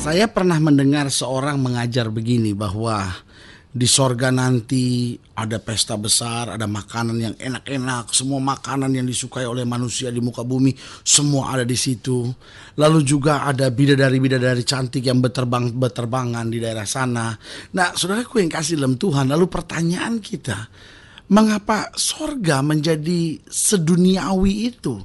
saya pernah mendengar seorang mengajar begini bahwa di sorga nanti ada pesta besar, ada makanan yang enak-enak, semua makanan yang disukai oleh manusia di muka bumi, semua ada di situ. Lalu juga ada bidadari-bidadari cantik yang berterbang berterbangan di daerah sana. Nah, saudaraku yang kasih dalam Tuhan, lalu pertanyaan kita, mengapa sorga menjadi seduniawi itu?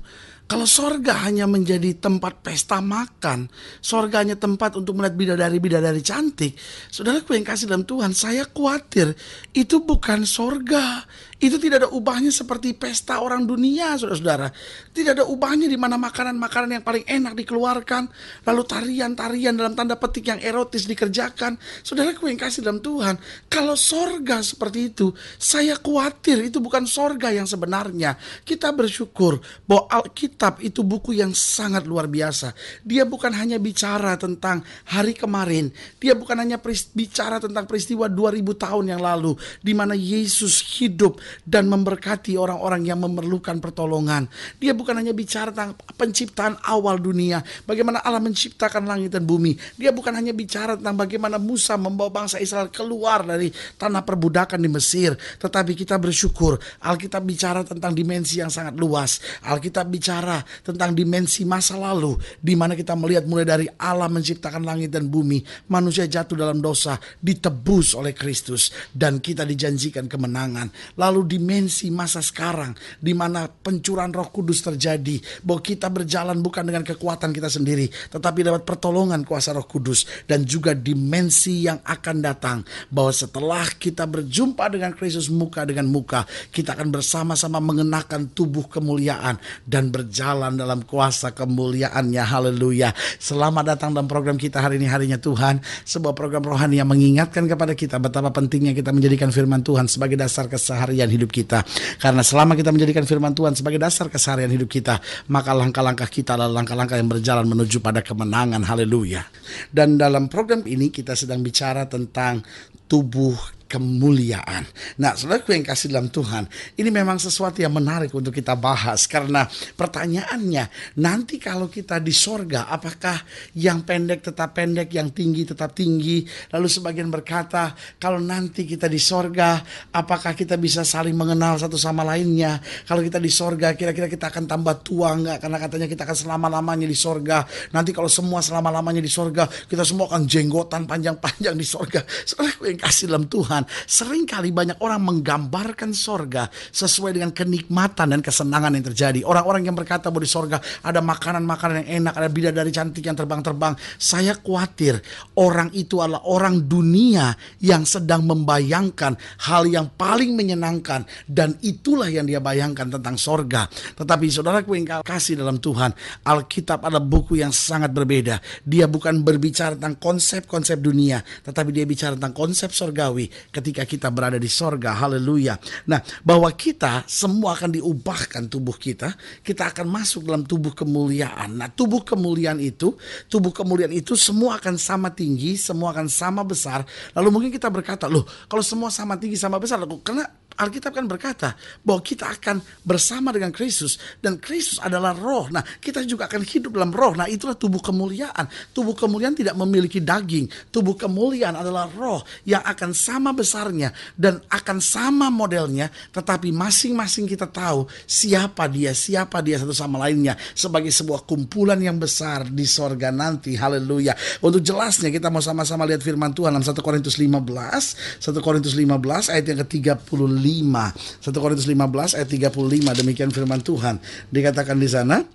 Kalau sorga hanya menjadi tempat pesta makan, sorga hanya tempat untuk melihat bidadari-bidadari cantik. Saudaraku yang kasih dalam Tuhan, saya khawatir itu bukan sorga, itu tidak ada ubahnya seperti pesta orang dunia, saudara-saudara. Tidak ada ubahnya di mana makanan-makanan yang paling enak dikeluarkan, lalu tarian-tarian dalam tanda petik yang erotis dikerjakan. Saudara ku yang kasih dalam Tuhan, kalau sorga seperti itu, saya khawatir itu bukan sorga yang sebenarnya. Kita bersyukur bahwa Alkitab itu buku yang sangat luar biasa. Dia bukan hanya bicara tentang hari kemarin, dia bukan hanya bicara tentang peristiwa 2000 tahun yang lalu di mana Yesus hidup dan memberkati orang-orang yang memerlukan pertolongan. Dia bukan hanya bicara tentang penciptaan awal dunia, bagaimana Allah menciptakan langit dan bumi. Dia bukan hanya bicara tentang bagaimana Musa membawa bangsa Israel keluar dari tanah perbudakan di Mesir, tetapi kita bersyukur Alkitab bicara tentang dimensi yang sangat luas. Alkitab bicara tentang dimensi masa lalu di mana kita melihat mulai dari Allah menciptakan langit dan bumi, manusia jatuh dalam dosa, ditebus oleh Kristus dan kita dijanjikan kemenangan. Lalu lalu dimensi masa sekarang di mana pencurahan Roh Kudus terjadi, bahwa kita berjalan bukan dengan kekuatan kita sendiri, tetapi dapat pertolongan kuasa Roh Kudus dan juga dimensi yang akan datang bahwa setelah kita berjumpa dengan Kristus muka dengan muka, kita akan bersama-sama mengenakan tubuh kemuliaan dan berjalan dalam kuasa kemuliaannya. Haleluya. Selamat datang dalam program kita hari ini harinya Tuhan, sebuah program rohani yang mengingatkan kepada kita betapa pentingnya kita menjadikan firman Tuhan sebagai dasar keseharian keseharian hidup kita. Karena selama kita menjadikan firman Tuhan sebagai dasar keseharian hidup kita, maka langkah-langkah kita adalah langkah-langkah yang berjalan menuju pada kemenangan. Haleluya. Dan dalam program ini kita sedang bicara tentang tubuh kemuliaan. Nah, saudaraku yang kasih dalam Tuhan, ini memang sesuatu yang menarik untuk kita bahas karena pertanyaannya nanti kalau kita di sorga, apakah yang pendek tetap pendek, yang tinggi tetap tinggi? Lalu sebagian berkata, kalau nanti kita di sorga, apakah kita bisa saling mengenal satu sama lainnya? Kalau kita di sorga, kira-kira kita akan tambah tua nggak? Karena katanya kita akan selama-lamanya di sorga. Nanti kalau semua selama-lamanya di sorga, kita semua akan jenggotan panjang-panjang di sorga. Saudaraku yang kasih dalam Tuhan, Tuhan. Seringkali banyak orang menggambarkan sorga sesuai dengan kenikmatan dan kesenangan yang terjadi. Orang-orang yang berkata bahwa di sorga ada makanan-makanan yang enak, ada bidadari cantik yang terbang-terbang. Saya khawatir orang itu adalah orang dunia yang sedang membayangkan hal yang paling menyenangkan. Dan itulah yang dia bayangkan tentang sorga. Tetapi saudara ku yang kasih dalam Tuhan, Alkitab adalah buku yang sangat berbeda. Dia bukan berbicara tentang konsep-konsep dunia, tetapi dia bicara tentang konsep sorgawi ketika kita berada di sorga. Haleluya. Nah, bahwa kita semua akan diubahkan tubuh kita. Kita akan masuk dalam tubuh kemuliaan. Nah, tubuh kemuliaan itu, tubuh kemuliaan itu semua akan sama tinggi, semua akan sama besar. Lalu mungkin kita berkata, loh kalau semua sama tinggi sama besar, lalu karena Alkitab kan berkata bahwa kita akan bersama dengan Kristus dan Kristus adalah roh. Nah, kita juga akan hidup dalam roh. Nah, itulah tubuh kemuliaan. Tubuh kemuliaan tidak memiliki daging. Tubuh kemuliaan adalah roh yang akan sama besarnya dan akan sama modelnya, tetapi masing-masing kita tahu siapa dia, siapa dia satu sama lainnya sebagai sebuah kumpulan yang besar di sorga nanti. Haleluya. Untuk jelasnya kita mau sama-sama lihat firman Tuhan dalam 1 Korintus 15, 1 Korintus 15 ayat yang ke-35 1 Korintus 15 ayat 35 demikian firman Tuhan dikatakan di sana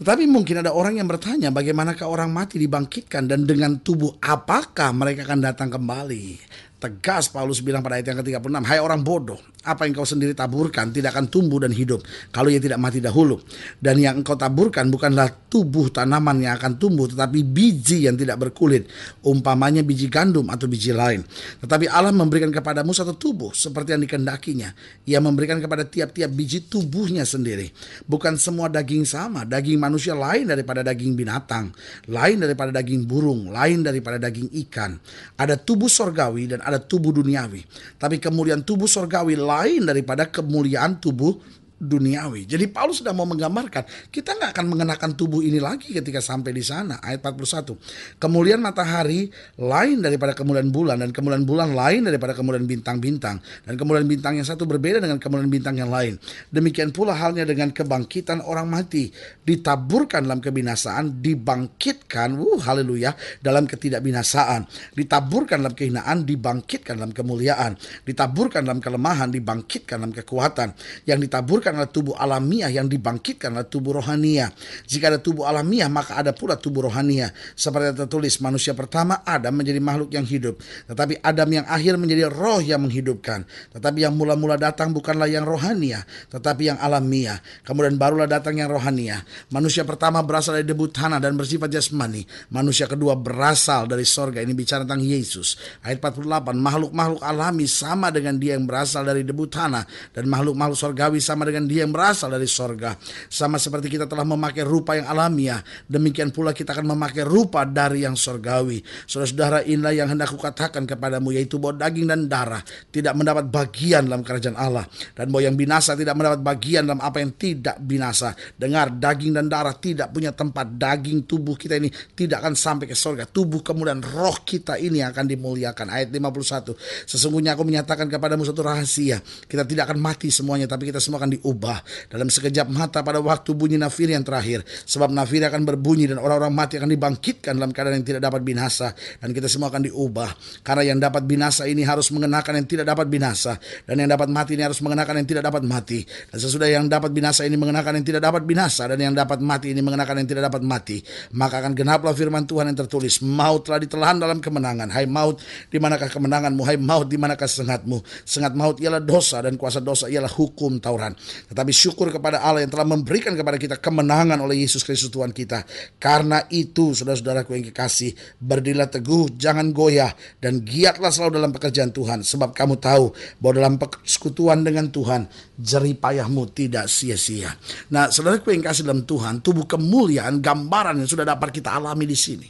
tetapi mungkin ada orang yang bertanya bagaimanakah orang mati dibangkitkan dan dengan tubuh apakah mereka akan datang kembali. Tegas Paulus bilang pada ayat yang ke-36, "Hai orang bodoh, apa yang kau sendiri taburkan tidak akan tumbuh dan hidup kalau ia tidak mati dahulu. Dan yang engkau taburkan bukanlah tubuh tanaman yang akan tumbuh, tetapi biji yang tidak berkulit, umpamanya biji gandum atau biji lain. Tetapi Allah memberikan kepadamu satu tubuh seperti yang dikendakinya. Ia memberikan kepada tiap-tiap biji tubuhnya sendiri. Bukan semua daging sama, daging manusia lain daripada daging binatang, lain daripada daging burung, lain daripada daging ikan. Ada tubuh sorgawi dan ada tubuh duniawi, tapi kemuliaan tubuh surgawi lain daripada kemuliaan tubuh duniawi. Jadi Paulus sudah mau menggambarkan, kita nggak akan mengenakan tubuh ini lagi ketika sampai di sana. Ayat 41. Kemuliaan matahari lain daripada kemuliaan bulan, dan kemuliaan bulan lain daripada kemuliaan bintang-bintang. Dan kemuliaan bintang yang satu berbeda dengan kemuliaan bintang yang lain. Demikian pula halnya dengan kebangkitan orang mati. Ditaburkan dalam kebinasaan, dibangkitkan, wuh haleluya, dalam ketidakbinasaan. Ditaburkan dalam kehinaan, dibangkitkan dalam kemuliaan. Ditaburkan dalam kelemahan, dibangkitkan dalam kekuatan. Yang ditaburkan dibangkitkan oleh tubuh alamiah, yang dibangkitkan oleh tubuh rohania. Jika ada tubuh alamiah, maka ada pula tubuh rohania. Seperti tertulis, manusia pertama Adam menjadi makhluk yang hidup, tetapi Adam yang akhir menjadi roh yang menghidupkan. Tetapi yang mula-mula datang bukanlah yang rohania, tetapi yang alamiah. Kemudian barulah datang yang rohania. Manusia pertama berasal dari debu tanah dan bersifat jasmani. Manusia kedua berasal dari sorga. Ini bicara tentang Yesus. Ayat 48, makhluk-makhluk alami sama dengan dia yang berasal dari debu tanah dan makhluk-makhluk sorgawi sama dengan sedangkan dia berasal dari sorga. Sama seperti kita telah memakai rupa yang alamiah, demikian pula kita akan memakai rupa dari yang sorgawi. Saudara-saudara inilah yang hendak kukatakan kepadamu, yaitu bahwa daging dan darah tidak mendapat bagian dalam kerajaan Allah. Dan bahwa yang binasa tidak mendapat bagian dalam apa yang tidak binasa. Dengar, daging dan darah tidak punya tempat. Daging tubuh kita ini tidak akan sampai ke sorga. Tubuh kemudian roh kita ini akan dimuliakan. Ayat 51, sesungguhnya aku menyatakan kepadamu satu rahasia. Kita tidak akan mati semuanya, tapi kita semua akan diubah berubah dalam sekejap mata pada waktu bunyi nafir yang terakhir. Sebab nafir akan berbunyi dan orang-orang mati akan dibangkitkan dalam keadaan yang tidak dapat binasa. Dan kita semua akan diubah. Karena yang dapat binasa ini harus mengenakan yang tidak dapat binasa. Dan yang dapat mati ini harus mengenakan yang tidak dapat mati. Dan sesudah yang dapat binasa ini mengenakan yang tidak dapat binasa. Dan yang dapat mati ini mengenakan yang tidak dapat mati. Maka akan genaplah firman Tuhan yang tertulis. Maut telah ditelan dalam kemenangan. Hai maut, di manakah kemenanganmu? Hai maut, di manakah sengatmu? Sengat maut ialah dosa dan kuasa dosa ialah hukum tauran tetapi syukur kepada Allah yang telah memberikan kepada kita kemenangan oleh Yesus Kristus Tuhan kita. Karena itu saudara-saudaraku yang kekasih berdirilah teguh jangan goyah dan giatlah selalu dalam pekerjaan Tuhan. Sebab kamu tahu bahwa dalam persekutuan dengan Tuhan jerih payahmu tidak sia-sia. Nah saudaraku yang kasih dalam Tuhan tubuh kemuliaan gambaran yang sudah dapat kita alami di sini.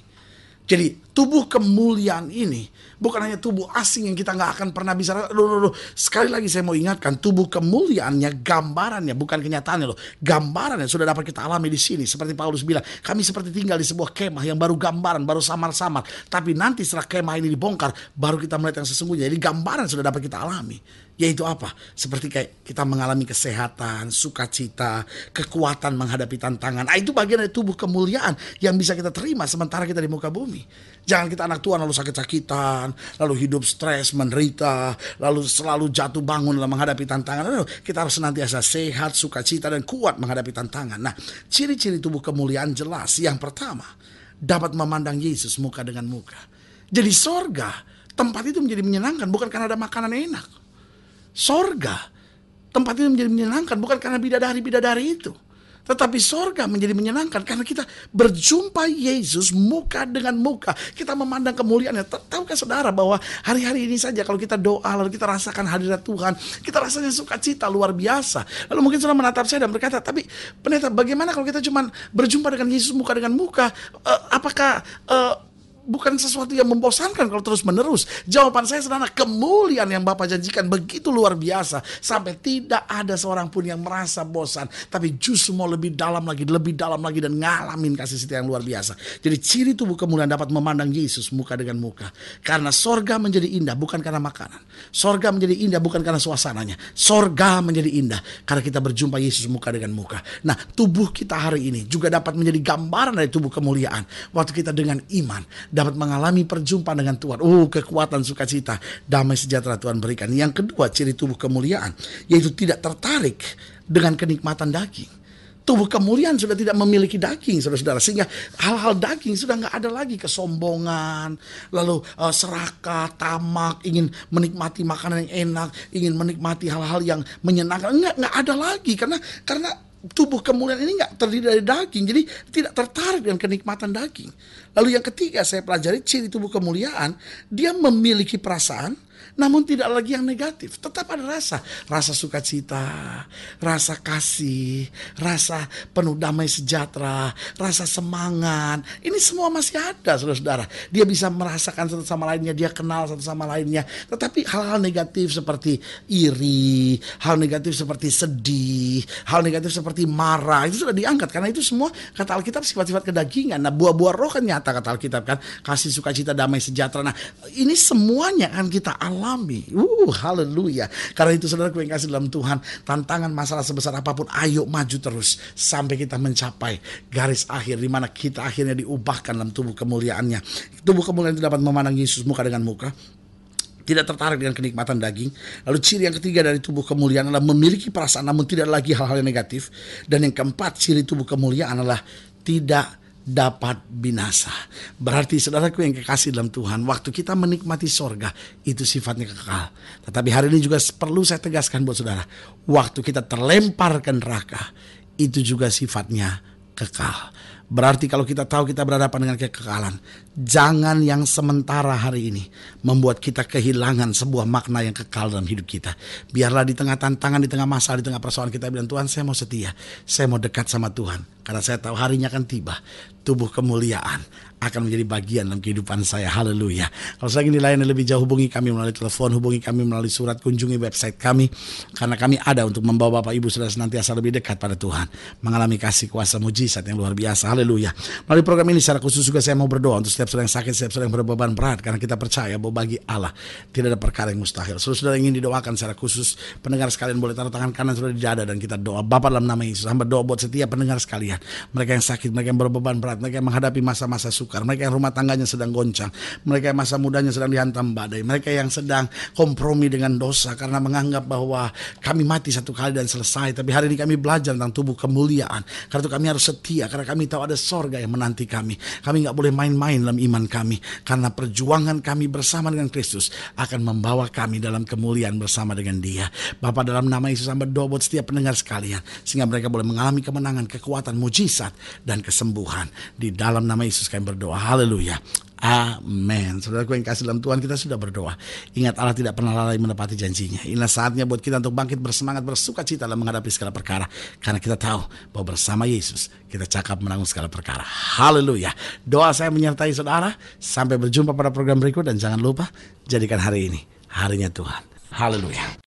Jadi tubuh kemuliaan ini bukan hanya tubuh asing yang kita nggak akan pernah bisa loh, loh, loh. sekali lagi saya mau ingatkan tubuh kemuliaannya gambarannya bukan kenyataannya loh gambarannya sudah dapat kita alami di sini seperti Paulus bilang kami seperti tinggal di sebuah kemah yang baru gambaran baru samar-samar tapi nanti setelah kemah ini dibongkar baru kita melihat yang sesungguhnya jadi gambaran sudah dapat kita alami yaitu apa? Seperti kayak kita mengalami kesehatan, sukacita, kekuatan menghadapi tantangan. Nah, itu bagian dari tubuh kemuliaan yang bisa kita terima sementara kita di muka bumi. Jangan kita anak Tuhan lalu sakit-sakitan, lalu hidup stres, menderita, lalu selalu jatuh bangun dalam menghadapi tantangan. Lalu kita harus senantiasa sehat, sukacita, dan kuat menghadapi tantangan. Nah, ciri-ciri tubuh kemuliaan jelas. Yang pertama, dapat memandang Yesus muka dengan muka. Jadi sorga, tempat itu menjadi menyenangkan bukan karena ada makanan enak. Sorga, tempat itu menjadi menyenangkan bukan karena bidadari-bidadari itu tetapi sorga menjadi menyenangkan karena kita berjumpa Yesus muka dengan muka. Kita memandang kemuliaannya. Tahukah saudara bahwa hari-hari ini saja kalau kita doa lalu kita rasakan hadirat Tuhan. Kita rasanya sukacita luar biasa. Lalu mungkin sudah menatap saya dan berkata, tapi pendeta bagaimana kalau kita cuma berjumpa dengan Yesus muka dengan muka? Uh, apakah... Uh, bukan sesuatu yang membosankan kalau terus menerus. Jawaban saya sederhana, kemuliaan yang Bapak janjikan begitu luar biasa sampai tidak ada seorang pun yang merasa bosan, tapi justru mau lebih dalam lagi, lebih dalam lagi dan ngalamin kasih setia yang luar biasa. Jadi ciri tubuh kemuliaan dapat memandang Yesus muka dengan muka. Karena sorga menjadi indah bukan karena makanan. Sorga menjadi indah bukan karena suasananya. Sorga menjadi indah karena kita berjumpa Yesus muka dengan muka. Nah tubuh kita hari ini juga dapat menjadi gambaran dari tubuh kemuliaan. Waktu kita dengan iman dapat mengalami perjumpaan dengan Tuhan. uh kekuatan sukacita, damai sejahtera Tuhan berikan. Yang kedua, ciri tubuh kemuliaan, yaitu tidak tertarik dengan kenikmatan daging tubuh kemuliaan sudah tidak memiliki daging, saudara-saudara. Sehingga hal-hal daging sudah nggak ada lagi kesombongan, lalu uh, eh, serakah, tamak, ingin menikmati makanan yang enak, ingin menikmati hal-hal yang menyenangkan. Nggak nggak ada lagi karena karena tubuh kemuliaan ini nggak terdiri dari daging, jadi tidak tertarik dengan kenikmatan daging. Lalu yang ketiga saya pelajari ciri tubuh kemuliaan, dia memiliki perasaan, namun tidak lagi yang negatif. Tetap ada rasa, rasa sukacita, rasa kasih, rasa penuh damai sejahtera, rasa semangat. Ini semua masih ada, saudara-saudara. Dia bisa merasakan satu sama lainnya, dia kenal satu sama lainnya. Tetapi hal-hal negatif seperti iri, hal negatif seperti sedih, hal negatif seperti marah itu sudah diangkat karena itu semua kata Alkitab sifat-sifat kedagingan. Nah, buah-buah roh kan nyata kata Alkitab kan kasih sukacita, damai sejahtera. Nah, ini semuanya kan kita alami. Uh, haleluya. Karena itu saudara yang kasih dalam Tuhan, tantangan masalah sebesar apapun, ayo maju terus sampai kita mencapai garis akhir di mana kita akhirnya diubahkan dalam tubuh kemuliaannya. Tubuh kemuliaan itu dapat memandang Yesus muka dengan muka, tidak tertarik dengan kenikmatan daging. Lalu ciri yang ketiga dari tubuh kemuliaan adalah memiliki perasaan namun tidak lagi hal-hal yang negatif. Dan yang keempat, ciri tubuh kemuliaan adalah tidak dapat binasa. Berarti saudaraku yang kekasih dalam Tuhan, waktu kita menikmati sorga, itu sifatnya kekal. Tetapi hari ini juga perlu saya tegaskan buat saudara, waktu kita terlempar ke neraka, itu juga sifatnya kekal. Berarti kalau kita tahu kita berhadapan dengan kekekalan, jangan yang sementara hari ini membuat kita kehilangan sebuah makna yang kekal dalam hidup kita. Biarlah di tengah tantangan, di tengah masalah, di tengah persoalan kita bilang, Tuhan saya mau setia, saya mau dekat sama Tuhan karena saya tahu harinya akan tiba. Tubuh kemuliaan akan menjadi bagian dalam kehidupan saya. Haleluya. Kalau saya ingin dilayani lebih jauh, hubungi kami melalui telepon, hubungi kami melalui surat, kunjungi website kami. Karena kami ada untuk membawa Bapak Ibu Saudara senantiasa lebih dekat pada Tuhan. Mengalami kasih kuasa mujizat yang luar biasa. Haleluya. Melalui program ini secara khusus juga saya mau berdoa untuk setiap saudara yang sakit, setiap saudara yang berbeban berat. Karena kita percaya bahwa bagi Allah tidak ada perkara yang mustahil. Seluruh saudara ingin didoakan secara khusus. Pendengar sekalian boleh taruh tangan kanan sudah di dada dan kita doa. Bapak dalam nama Yesus. Hamba doa buat setiap pendengar sekalian mereka yang sakit, mereka yang berbeban berat, mereka yang menghadapi masa-masa sukar, mereka yang rumah tangganya sedang goncang, mereka yang masa mudanya sedang dihantam badai, mereka yang sedang kompromi dengan dosa karena menganggap bahwa kami mati satu kali dan selesai, tapi hari ini kami belajar tentang tubuh kemuliaan. Karena itu kami harus setia karena kami tahu ada sorga yang menanti kami. Kami nggak boleh main-main dalam iman kami karena perjuangan kami bersama dengan Kristus akan membawa kami dalam kemuliaan bersama dengan Dia. Bapak dalam nama Yesus hamba doa buat setiap pendengar sekalian sehingga mereka boleh mengalami kemenangan, kekuatan, mujizat dan kesembuhan. Di dalam nama Yesus kami berdoa. Haleluya. Amin. Saudara, yang kasih dalam Tuhan, kita sudah berdoa. Ingat Allah tidak pernah lalai menepati janjinya. Inilah saatnya buat kita untuk bangkit bersemangat, bersuka cita dalam menghadapi segala perkara. Karena kita tahu bahwa bersama Yesus, kita cakap menanggung segala perkara. Haleluya. Doa saya menyertai saudara. Sampai berjumpa pada program berikut dan jangan lupa jadikan hari ini harinya Tuhan. Haleluya.